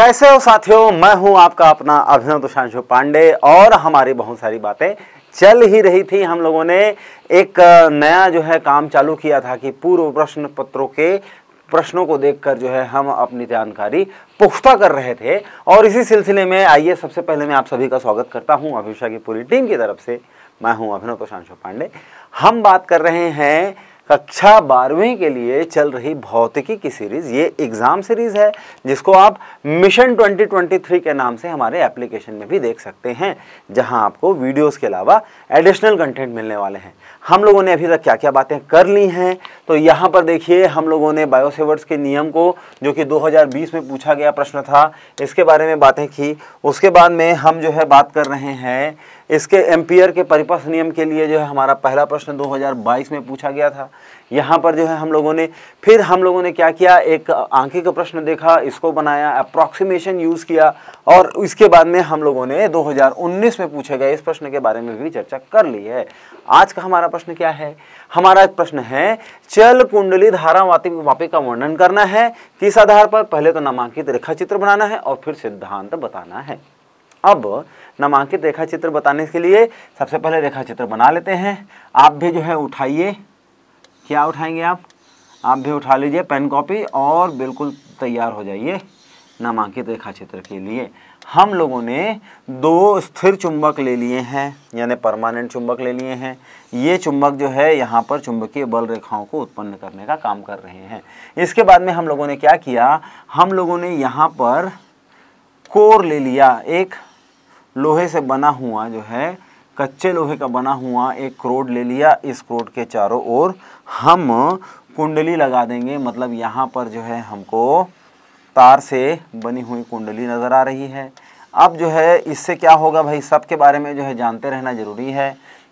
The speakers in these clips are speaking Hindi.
कैसे हो साथियों मैं हूं आपका अपना अभिनव दुशांशु पांडे और हमारी बहुत सारी बातें चल ही रही थी हम लोगों ने एक नया जो है काम चालू किया था कि पूर्व प्रश्न पत्रों के प्रश्नों को देखकर जो है हम अपनी जानकारी पुख्ता कर रहे थे और इसी सिलसिले में आइए सबसे पहले मैं आप सभी का स्वागत करता हूं अभिषा की पूरी टीम की तरफ से मैं हूं अभिनव प्रशांशु पांडे हम बात कर रहे हैं कक्षा बारहवीं के लिए चल रही भौतिकी की सीरीज़ ये एग्ज़ाम सीरीज़ है जिसको आप मिशन 2023 के नाम से हमारे एप्लीकेशन में भी देख सकते हैं जहां आपको वीडियोस के अलावा एडिशनल कंटेंट मिलने वाले हैं हम लोगों ने अभी तक क्या क्या बातें कर ली हैं तो यहाँ पर देखिए हम लोगों ने बायोसेवर्ट्स के नियम को जो कि दो में पूछा गया प्रश्न था इसके बारे में बातें की उसके बाद में हम जो है बात कर रहे हैं इसके एम्पियर के परिपथ नियम के लिए जो है हमारा पहला प्रश्न 2022 में पूछा गया था यहाँ पर जो है हम लोगों ने फिर हम लोगों ने क्या किया एक आंखें का प्रश्न देखा इसको बनाया अप्रॉक्सीमेशन यूज़ किया और इसके बाद में हम लोगों ने 2019 में पूछे गए इस प्रश्न के बारे में भी चर्चा कर ली है आज का हमारा प्रश्न क्या है हमारा एक प्रश्न है चल कुंडली धारा वापी का वर्णन करना है किस आधार पर पहले तो नामांकित रेखा चित्र बनाना है और फिर सिद्धांत बताना है अब नामांकित रेखा चित्र बताने के लिए सबसे पहले रेखा चित्र बना लेते हैं आप भी जो है उठाइए क्या उठाएंगे आप आप भी उठा लीजिए पेन कॉपी और बिल्कुल तैयार हो जाइए नामांकित रेखा चित्र के लिए हम लोगों ने दो स्थिर चुंबक ले लिए हैं यानी परमानेंट चुंबक ले लिए हैं ये चुंबक जो है यहाँ पर चुंबकीय बल रेखाओं को उत्पन्न करने का काम कर रहे हैं इसके बाद में हम लोगों ने क्या किया हम लोगों ने यहाँ पर कोर ले लिया एक लोहे से बना हुआ जो है कच्चे लोहे का बना हुआ एक क्रोड ले लिया इस क्रोड के चारों ओर हम कुंडली लगा देंगे मतलब यहाँ पर जो है हमको तार से बनी हुई कुंडली नज़र आ रही है अब जो है इससे क्या होगा भाई सब के बारे में जो है जानते रहना ज़रूरी है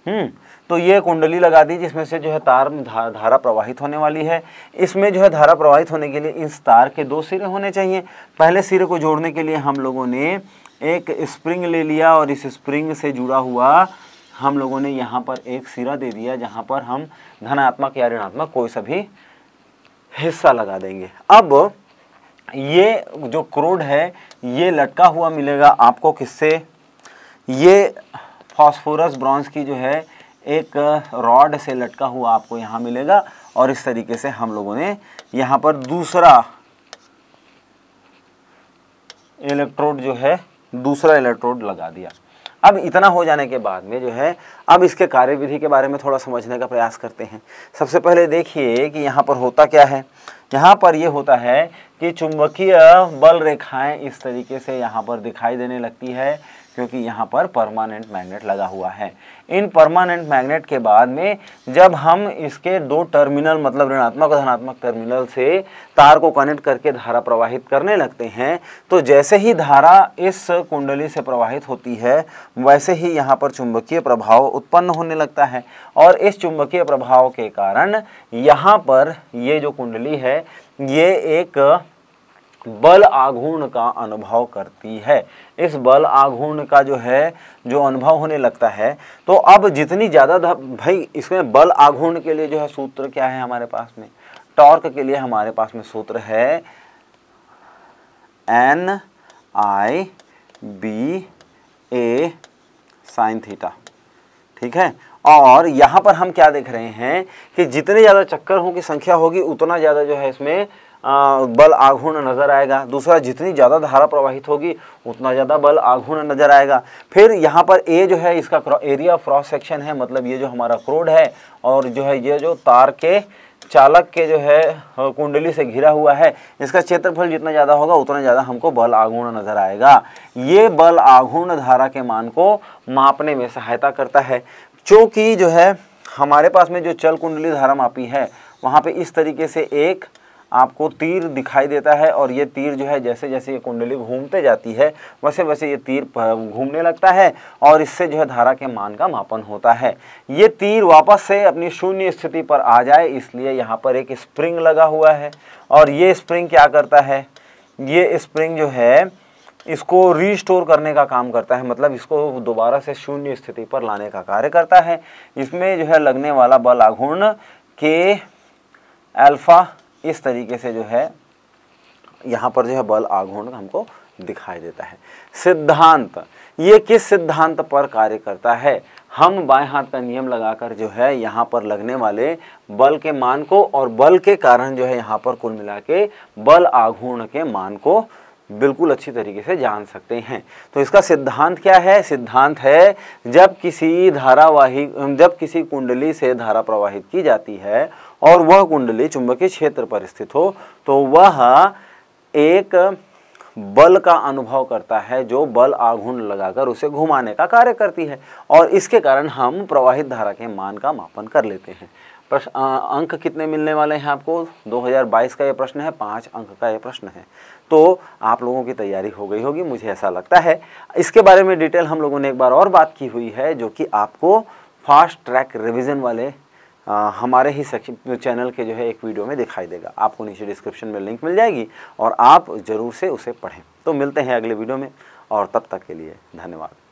हम्म। तो ये कुंडली लगा दी जिसमें से जो है तार में धा, धारा प्रवाहित होने वाली है इसमें जो है धारा प्रवाहित होने के लिए इस तार के दो सिरे होने चाहिए पहले सिरे को जोड़ने के लिए हम लोगों ने एक स्प्रिंग ले लिया और इस स्प्रिंग से जुड़ा हुआ हम लोगों ने यहाँ पर एक सिरा दे दिया जहाँ पर हम धनात्मक या ऋणात्मक कोई सा भी हिस्सा लगा देंगे अब ये जो क्रोड है ये लटका हुआ मिलेगा आपको किससे ये फॉस्फोरस ब्रॉन्ज की जो है एक रॉड से लटका हुआ आपको यहाँ मिलेगा और इस तरीके से हम लोगों ने यहाँ पर दूसरा इलेक्ट्रोड जो है दूसरा इलेक्ट्रोड लगा दिया अब इतना हो जाने के बाद में जो है अब इसके कार्यविधि के बारे में थोड़ा समझने का प्रयास करते हैं सबसे पहले देखिए कि यहाँ पर होता क्या है यहाँ पर ये होता है कि चुंबकीय बल रेखाएं इस तरीके से यहाँ पर दिखाई देने लगती है क्योंकि यहाँ पर परमानेंट मैग्नेट लगा हुआ है इन परमानेंट मैग्नेट के बाद में जब हम इसके दो टर्मिनल मतलब ऋणात्मक और धनात्मक टर्मिनल से तार को कनेक्ट करके धारा प्रवाहित करने लगते हैं तो जैसे ही धारा इस कुंडली से प्रवाहित होती है वैसे ही यहाँ पर चुंबकीय प्रभाव उत्पन्न होने लगता है और इस चुंबकीय प्रभाव के कारण यहाँ पर ये जो कुंडली करती है ये एक बल आघूर्ण का अनुभव करती है इस बल आघूर्ण का जो है जो अनुभव होने लगता है तो अब जितनी ज़्यादा भाई इसमें बल आघूर्ण के लिए जो है सूत्र क्या है हमारे पास में टॉर्क के लिए हमारे पास में सूत्र है N I B A sine theta ठीक है और यहाँ पर हम क्या देख रहे हैं कि जितने ज़्यादा चक्करों की संख्या होगी उतना ज़्यादा जो है इसमें बल आघूर्ण नजर आएगा दूसरा जितनी ज़्यादा धारा प्रवाहित होगी उतना ज़्यादा बल आघूर्ण नजर आएगा फिर यहाँ पर ए जो है इसका एरिया क्रॉस सेक्शन है मतलब ये जो हमारा क्रोड है और जो है ये जो तार के चालक के जो है कुंडली से घिरा हुआ है इसका क्षेत्रफल जितना ज़्यादा होगा उतना ज़्यादा हमको बल आघूर्ण नजर आएगा ये बल आघूर्ण धारा के मान को मापने में सहायता करता है चूंकि जो है हमारे पास में जो चल कुंडली धारा मापी है वहाँ पे इस तरीके से एक आपको तीर दिखाई देता है और ये तीर जो है जैसे जैसे ये कुंडली घूमते जाती है वैसे वैसे ये तीर घूमने लगता है और इससे जो है धारा के मान का मापन होता है ये तीर वापस से अपनी शून्य स्थिति पर आ जाए इसलिए यहाँ पर एक स्प्रिंग लगा हुआ है और ये स्प्रिंग क्या करता है ये स्प्रिंग जो है इसको रीस्टोर करने का काम करता है मतलब इसको दोबारा से शून्य स्थिति पर लाने का कार्य करता है इसमें जो है लगने वाला बल आघूर्ण के अल्फ़ा इस तरीके से जो है यहाँ पर जो है बल आघूर्ण हमको दिखाई देता है सिद्धांत ये किस सिद्धांत पर कार्य करता है हम बाएं हाथ का नियम लगाकर जो है यहाँ पर लगने वाले बल के मान को और बल के कारण जो है यहाँ पर कुल मिला के बल आघूर्ण के मान को बिल्कुल अच्छी तरीके से जान सकते हैं तो इसका सिद्धांत क्या है सिद्धांत है जब किसी धारावाही जब किसी कुंडली से धारा प्रवाहित की जाती है और वह कुंडली चुंबकीय क्षेत्र पर स्थित हो तो वह एक बल का अनुभव करता है जो बल आघूर्ण लगाकर उसे घुमाने का कार्य करती है और इसके कारण हम प्रवाहित धारा के मान का मापन कर लेते हैं प्रश्न अंक कितने मिलने वाले हैं आपको 2022 का ये प्रश्न है पाँच अंक का ये प्रश्न है तो आप लोगों की तैयारी हो गई होगी मुझे ऐसा लगता है इसके बारे में डिटेल हम लोगों ने एक बार और बात की हुई है जो कि आपको फास्ट ट्रैक रिविज़न वाले आ, हमारे ही सेक्शन चैनल के जो है एक वीडियो में दिखाई देगा आपको नीचे डिस्क्रिप्शन में लिंक मिल जाएगी और आप ज़रूर से उसे पढ़ें तो मिलते हैं अगले वीडियो में और तब तक के लिए धन्यवाद